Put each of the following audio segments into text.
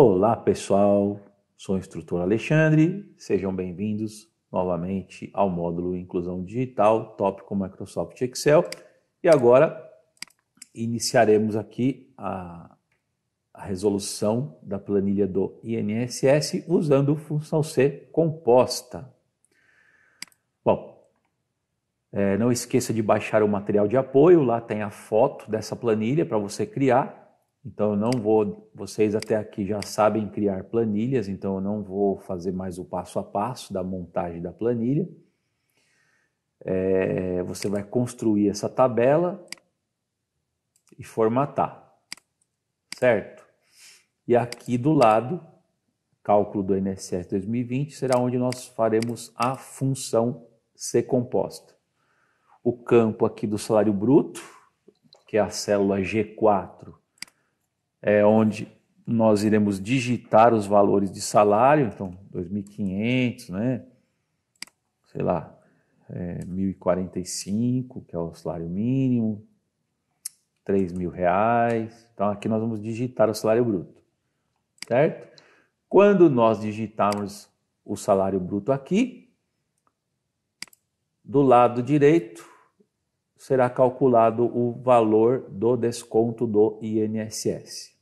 Olá pessoal, sou o instrutor Alexandre, sejam bem-vindos novamente ao módulo Inclusão Digital, tópico Microsoft Excel. E agora iniciaremos aqui a, a resolução da planilha do INSS usando função C composta. Bom, é, não esqueça de baixar o material de apoio, lá tem a foto dessa planilha para você criar então eu não vou, vocês até aqui já sabem criar planilhas, então eu não vou fazer mais o passo a passo da montagem da planilha. É, você vai construir essa tabela e formatar, certo? E aqui do lado, cálculo do INSS 2020, será onde nós faremos a função ser composta. O campo aqui do salário bruto, que é a célula G4, é, onde nós iremos digitar os valores de salário, então 2.500, né? sei lá, é, 1.045, que é o salário mínimo, 3 mil reais. Então aqui nós vamos digitar o salário bruto, certo? Quando nós digitarmos o salário bruto aqui, do lado direito, será calculado o valor do desconto do INSS.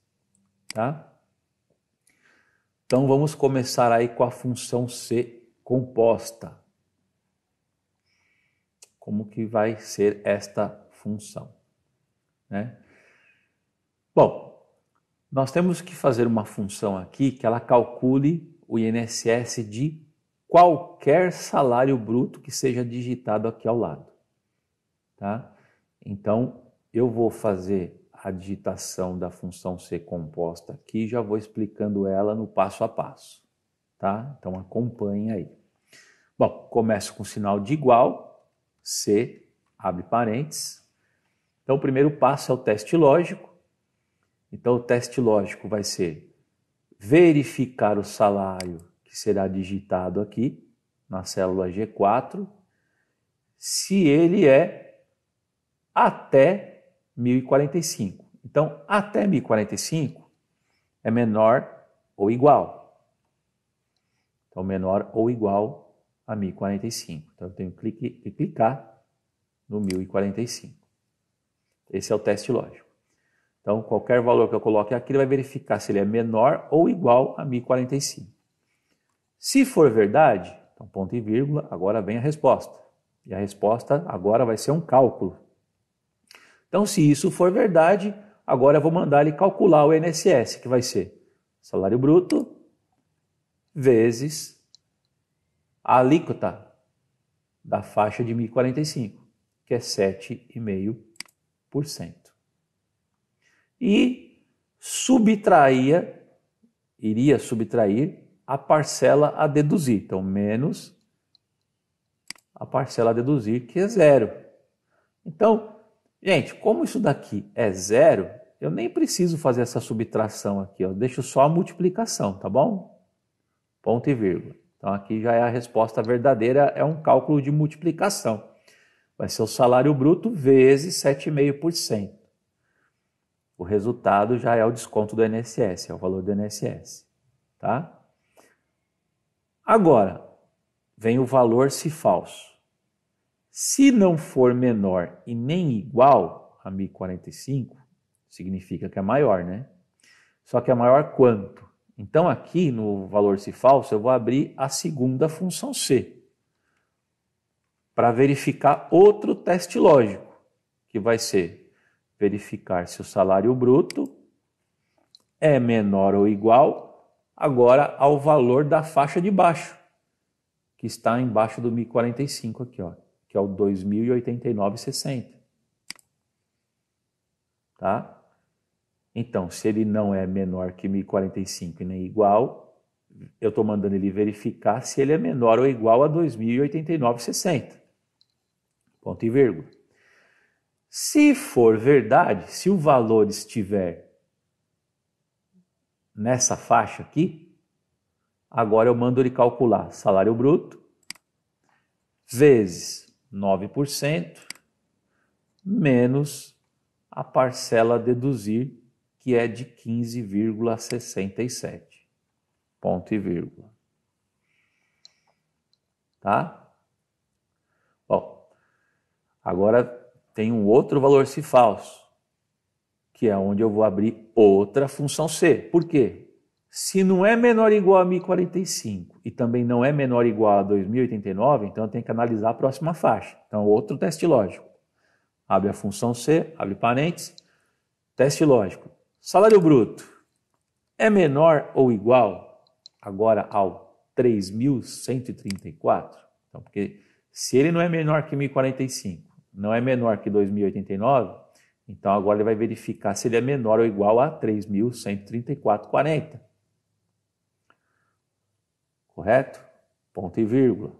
Tá? Então vamos começar aí com a função C composta. Como que vai ser esta função? Né? Bom, nós temos que fazer uma função aqui que ela calcule o INSS de qualquer salário bruto que seja digitado aqui ao lado tá? Então, eu vou fazer a digitação da função C composta aqui e já vou explicando ela no passo a passo, tá? Então, acompanha aí. Bom, começo com o sinal de igual, C, abre parênteses. Então, o primeiro passo é o teste lógico. Então, o teste lógico vai ser verificar o salário que será digitado aqui na célula G4, se ele é até 1045. Então, até 1045 é menor ou igual. Então, menor ou igual a 1045. Então, eu tenho que clicar no 1045. Esse é o teste lógico. Então, qualquer valor que eu coloque aqui, ele vai verificar se ele é menor ou igual a 1045. Se for verdade, então ponto e vírgula, agora vem a resposta. E a resposta agora vai ser um cálculo. Então, se isso for verdade, agora eu vou mandar ele calcular o INSS, que vai ser salário bruto vezes a alíquota da faixa de 1.045, que é 7,5%. E subtraía, iria subtrair a parcela a deduzir. Então, menos a parcela a deduzir, que é zero. Então, Gente, como isso daqui é zero, eu nem preciso fazer essa subtração aqui, ó. deixo só a multiplicação, tá bom? Ponto e vírgula. Então aqui já é a resposta verdadeira, é um cálculo de multiplicação. Vai ser o salário bruto vezes 7,5%. O resultado já é o desconto do INSS, é o valor do INSS, tá? Agora, vem o valor se falso. Se não for menor e nem igual a 1045, significa que é maior, né? Só que é maior quanto? Então aqui no valor se falso eu vou abrir a segunda função C para verificar outro teste lógico, que vai ser verificar se o salário bruto é menor ou igual agora ao valor da faixa de baixo, que está embaixo do 1045 aqui, ó que é o 2089,60. Tá? Então, se ele não é menor que 1045 e nem igual, eu estou mandando ele verificar se ele é menor ou igual a 2089,60. Ponto e vírgula. Se for verdade, se o valor estiver nessa faixa aqui, agora eu mando ele calcular salário bruto vezes 9%, menos a parcela a deduzir, que é de 15,67. Ponto e vírgula. Tá? Bom, agora tem um outro valor se falso, que é onde eu vou abrir outra função C. Por quê? Se não é menor ou igual a 1045 e também não é menor ou igual a 2089, então eu tenho que analisar a próxima faixa. Então, outro teste lógico. Abre a função C, abre parênteses, teste lógico. Salário bruto é menor ou igual agora ao 3.134? Então, porque se ele não é menor que 1045, não é menor que 2089, então agora ele vai verificar se ele é menor ou igual a 3.134,40 correto? Ponto e vírgula.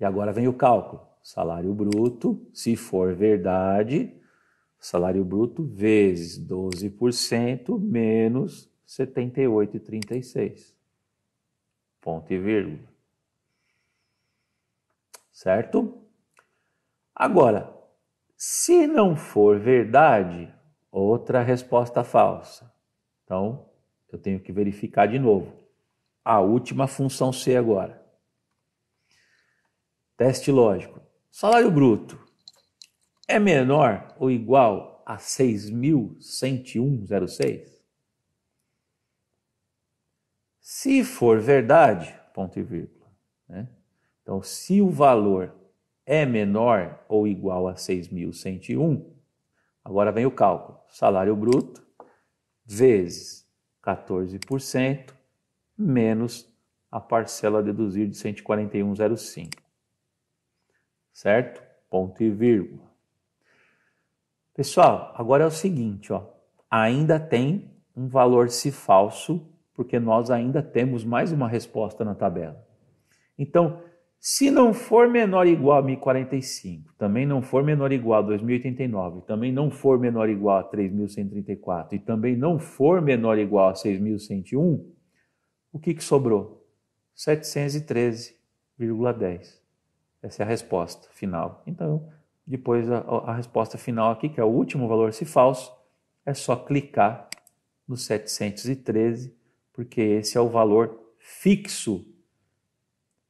E agora vem o cálculo. Salário bruto, se for verdade, salário bruto vezes 12% menos 78,36. Ponto e vírgula. Certo? Agora, se não for verdade, outra resposta falsa. Então, eu tenho que verificar de novo a última função C agora. Teste lógico. Salário bruto é menor ou igual a 6.101,06? Se for verdade, ponto e vírgula, né? Então, se o valor é menor ou igual a 6.101, agora vem o cálculo. Salário bruto vezes 14% menos a parcela a deduzir de 141,05. Certo? Ponto e vírgula. Pessoal, agora é o seguinte, ó. Ainda tem um valor se falso, porque nós ainda temos mais uma resposta na tabela. Então, se não for menor ou igual a 1045, também não for menor ou igual a 2089, também não for menor ou igual a 3134 e também não for menor ou igual a 6101, o que, que sobrou? 713,10. Essa é a resposta final. Então, depois a, a, resposta final aqui, que é o último valor se falso, é só clicar no 713, porque esse é o valor fixo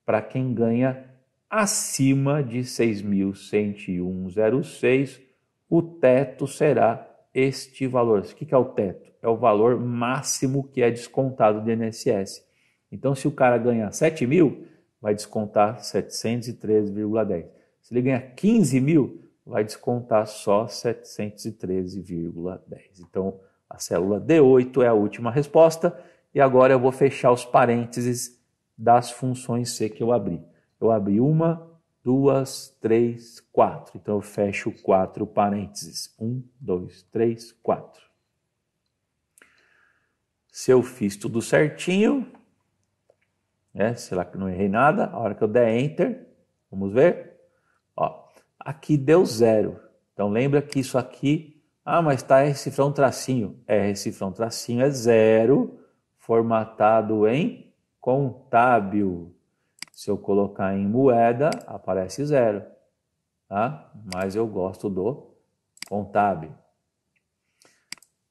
para quem ganha acima de 6.101,06, o teto será este valor. O que é o teto? É o valor máximo que é descontado do INSS. Então, se o cara ganha 7 mil, vai descontar 713,10. Se ele ganha 15 mil, vai descontar só 713,10. Então, a célula D8 é a última resposta. E agora eu vou fechar os parênteses das funções C que eu abri. Eu abri uma, duas, três, quatro. Então eu fecho quatro parênteses. Um, dois, três, quatro. Se eu fiz tudo certinho, né? lá que não errei nada? A hora que eu der Enter, vamos ver. Ó, aqui deu zero. Então lembra que isso aqui, ah, mas está recifrar um tracinho. É, recifrar tracinho é zero, formatado em contábil. Se eu colocar em moeda, aparece zero. Tá? Mas eu gosto do contábil.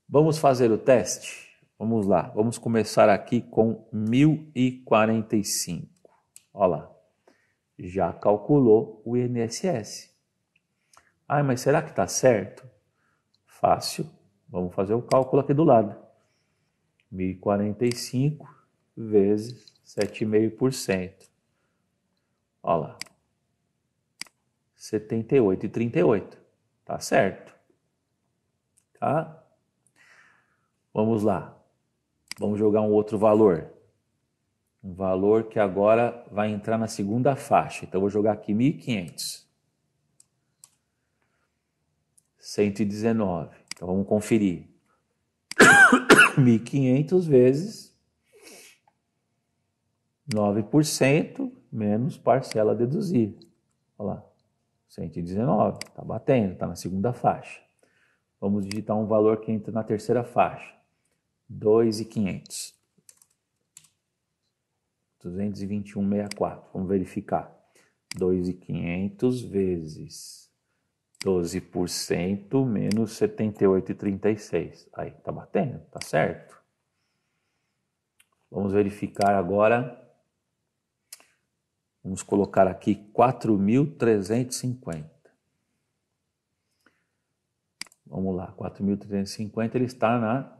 Vamos fazer o teste? Vamos lá, vamos começar aqui com 1045. Olha lá, já calculou o INSS. Ah, mas será que está certo? Fácil, vamos fazer o cálculo aqui do lado. 1045 vezes 7,5%. Olha lá. 78 e 38. Tá certo. Tá? Vamos lá. Vamos jogar um outro valor. Um valor que agora vai entrar na segunda faixa. Então, vou jogar aqui 1.500. 119. Então, vamos conferir. 1.500 vezes 9% menos parcela a deduzir. Olha lá, 119, está batendo, está na segunda faixa. Vamos digitar um valor que entra na terceira faixa, 2,500. 221,64. Vamos verificar. 2,500 vezes 12% menos 78,36. Aí, está batendo, está certo? Vamos verificar agora Vamos colocar aqui 4.350. Vamos lá, 4.350 ele está na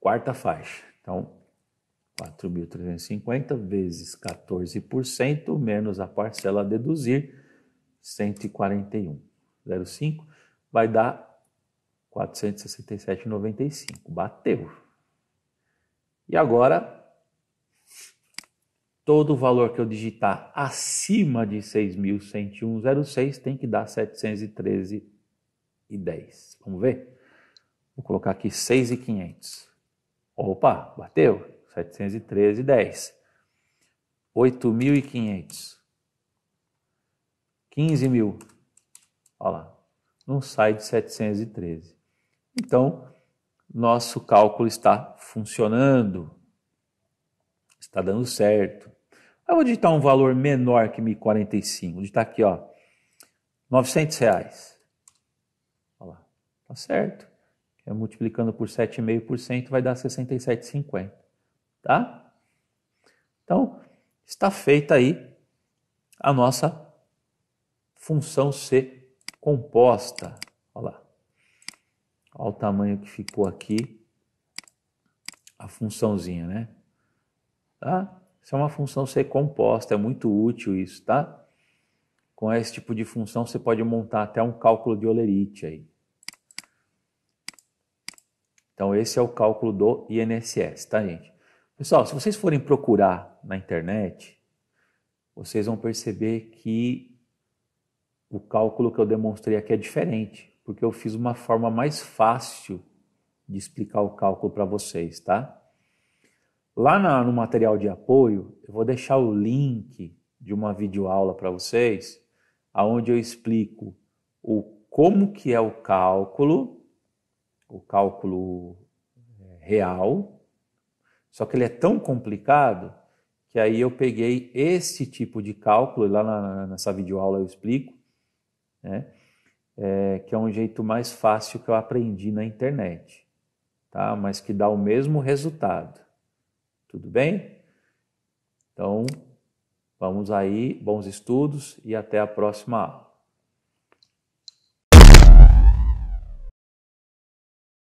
quarta faixa. Então, 4.350 vezes 14% menos a parcela a deduzir, 141,05 vai dar 467,95. Bateu. E agora Todo o valor que eu digitar acima de 6.101,06 tem que dar 713,10. Vamos ver? Vou colocar aqui 6,500. Opa, bateu. 713,10. 8.500. 15 Olha lá. Não sai de 713. Então, nosso cálculo está funcionando. Está dando certo. Eu vou digitar um valor menor que 1.045. Vou digitar aqui, ó, 900 reais. Olha lá, tá certo. É, multiplicando por 7,5% vai dar 67,50, tá? Então, está feita aí a nossa função C composta. Olha lá. Olha o tamanho que ficou aqui a funçãozinha, né? Tá? Isso é uma função ser composta, é muito útil isso, tá? Com esse tipo de função, você pode montar até um cálculo de Olerite aí. Então, esse é o cálculo do INSS, tá, gente? Pessoal, se vocês forem procurar na internet, vocês vão perceber que o cálculo que eu demonstrei aqui é diferente, porque eu fiz uma forma mais fácil de explicar o cálculo para vocês, tá? Lá na, no material de apoio, eu vou deixar o link de uma videoaula para vocês, aonde eu explico o como que é o cálculo, o cálculo é, real, só que ele é tão complicado que aí eu peguei esse tipo de cálculo, lá na, nessa videoaula eu explico, né? É, que é um jeito mais fácil que eu aprendi na internet, tá? mas que dá o mesmo resultado. Tudo bem? Então, vamos aí, bons estudos e até a próxima aula.